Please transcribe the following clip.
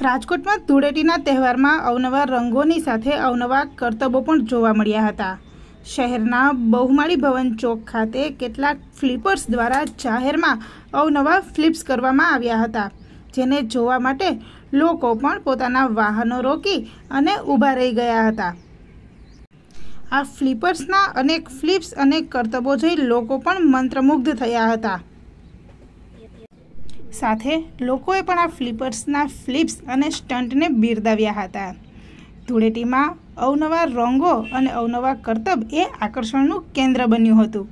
રાજકોટમાં ધૂળેટીના તહેવારમાં અવનવા રંગોની સાથે અવનવા કરતબો પણ જોવા મળ્યા હતા શહેરના બહુમાળી ભવન ચોક ખાતે કેટલાક ફ્લિપર્સ દ્વારા જાહેરમાં અવનવા ફ્લિપ્સ કરવામાં આવ્યા હતા જેને જોવા માટે લોકો પણ પોતાના વાહનો રોકી અને ઊભા રહી ગયા હતા આ ફ્લિપર્સના અનેક ફ્લિપ્સ અને કરતબો જોઈ લોકો પણ મંત્રમુગ્ધ થયા હતા સાથે લોકોએ પણ આ ફ્લિપર્સના ફ્લિપ્સ અને સ્ટન્ટને બિરદાવ્યા હતા ધૂળેટીમાં અવનવા રંગો અને અવનવા કરતબ એ આકર્ષણનું કેન્દ્ર બન્યું હતું